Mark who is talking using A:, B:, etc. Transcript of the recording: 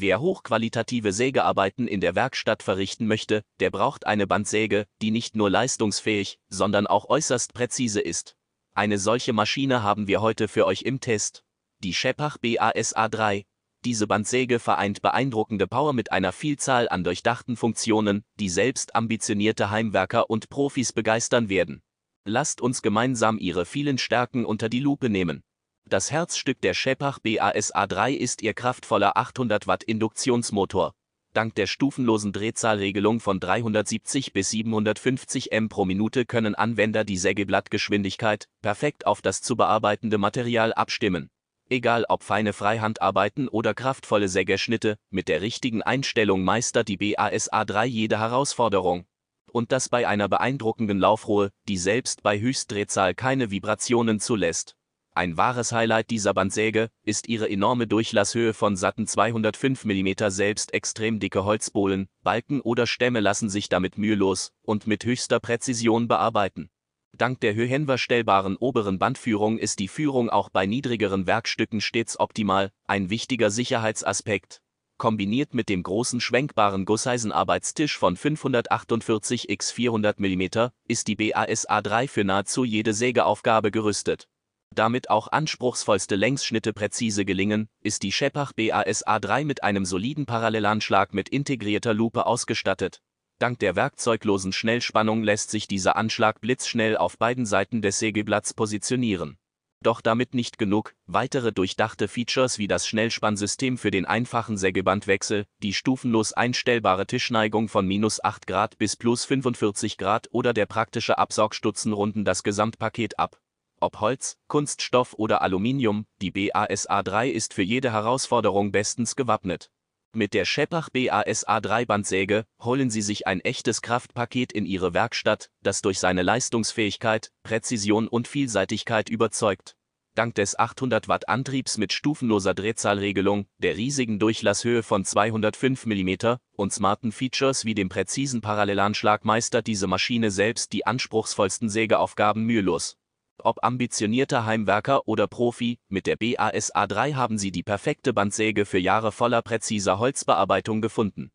A: Wer hochqualitative Sägearbeiten in der Werkstatt verrichten möchte, der braucht eine Bandsäge, die nicht nur leistungsfähig, sondern auch äußerst präzise ist. Eine solche Maschine haben wir heute für euch im Test. Die Scheppach BASA3. Diese Bandsäge vereint beeindruckende Power mit einer Vielzahl an durchdachten Funktionen, die selbst ambitionierte Heimwerker und Profis begeistern werden. Lasst uns gemeinsam ihre vielen Stärken unter die Lupe nehmen. Das Herzstück der Schäpach BASA3 ist ihr kraftvoller 800 Watt Induktionsmotor. Dank der stufenlosen Drehzahlregelung von 370 bis 750 m pro Minute können Anwender die Sägeblattgeschwindigkeit perfekt auf das zu bearbeitende Material abstimmen. Egal ob feine Freihandarbeiten oder kraftvolle Sägerschnitte, mit der richtigen Einstellung meistert die BASA3 jede Herausforderung. Und das bei einer beeindruckenden Laufruhe, die selbst bei Höchstdrehzahl keine Vibrationen zulässt. Ein wahres Highlight dieser Bandsäge ist ihre enorme Durchlasshöhe von satten 205 mm. Selbst extrem dicke Holzbohlen, Balken oder Stämme lassen sich damit mühelos und mit höchster Präzision bearbeiten. Dank der höhenverstellbaren oberen Bandführung ist die Führung auch bei niedrigeren Werkstücken stets optimal, ein wichtiger Sicherheitsaspekt. Kombiniert mit dem großen schwenkbaren Gusseisenarbeitstisch von 548 x 400 mm ist die BASA 3 für nahezu jede Sägeaufgabe gerüstet damit auch anspruchsvollste Längsschnitte präzise gelingen, ist die Shepard BASA-3 mit einem soliden Parallelanschlag mit integrierter Lupe ausgestattet. Dank der werkzeuglosen Schnellspannung lässt sich dieser Anschlag blitzschnell auf beiden Seiten des Sägeblatts positionieren. Doch damit nicht genug, weitere durchdachte Features wie das Schnellspannsystem für den einfachen Sägebandwechsel, die stufenlos einstellbare Tischneigung von minus 8 Grad bis plus 45 Grad oder der praktische Absaugstutzen runden das Gesamtpaket ab ob Holz, Kunststoff oder Aluminium, die BASA3 ist für jede Herausforderung bestens gewappnet. Mit der Scheppach BASA3 Bandsäge holen Sie sich ein echtes Kraftpaket in Ihre Werkstatt, das durch seine Leistungsfähigkeit, Präzision und Vielseitigkeit überzeugt. Dank des 800 Watt Antriebs mit stufenloser Drehzahlregelung, der riesigen Durchlasshöhe von 205 mm und smarten Features wie dem präzisen Parallelanschlag meistert diese Maschine selbst die anspruchsvollsten Sägeaufgaben mühelos. Ob ambitionierter Heimwerker oder Profi, mit der BASA3 haben sie die perfekte Bandsäge für Jahre voller präziser Holzbearbeitung gefunden